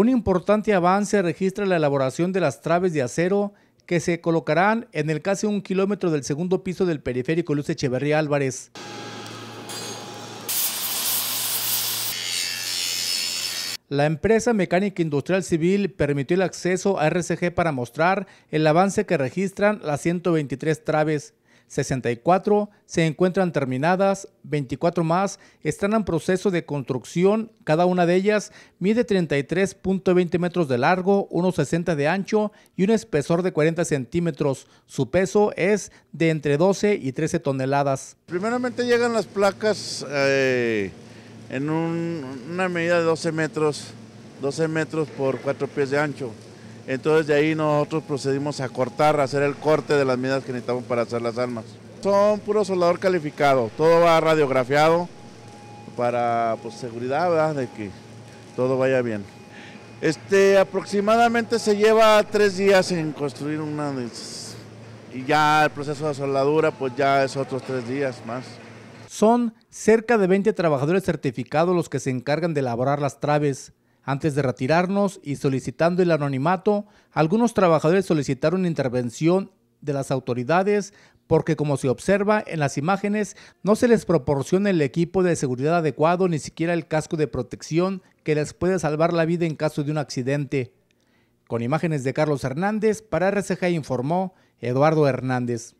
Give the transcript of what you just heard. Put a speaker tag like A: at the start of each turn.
A: Un importante avance registra la elaboración de las traves de acero que se colocarán en el casi un kilómetro del segundo piso del periférico Luz Echeverría Álvarez. La empresa mecánica industrial civil permitió el acceso a RCG para mostrar el avance que registran las 123 traves. 64 se encuentran terminadas, 24 más están en proceso de construcción, cada una de ellas mide 33.20 metros de largo, 1.60 de ancho y un espesor de 40 centímetros. Su peso es de entre 12 y 13 toneladas.
B: Primeramente llegan las placas eh, en una medida de 12 metros, 12 metros por 4 pies de ancho entonces de ahí nosotros procedimos a cortar, a hacer el corte de las medidas que necesitamos para hacer las armas. Son puro soldador calificado, todo va radiografiado para pues, seguridad, De que todo vaya bien. Este, aproximadamente se lleva tres días en construir una y ya el proceso de soldadura pues ya es otros tres días más.
A: Son cerca de 20 trabajadores certificados los que se encargan de elaborar las traves. Antes de retirarnos y solicitando el anonimato, algunos trabajadores solicitaron intervención de las autoridades porque como se observa en las imágenes, no se les proporciona el equipo de seguridad adecuado ni siquiera el casco de protección que les puede salvar la vida en caso de un accidente. Con imágenes de Carlos Hernández, para RCJ informó Eduardo Hernández.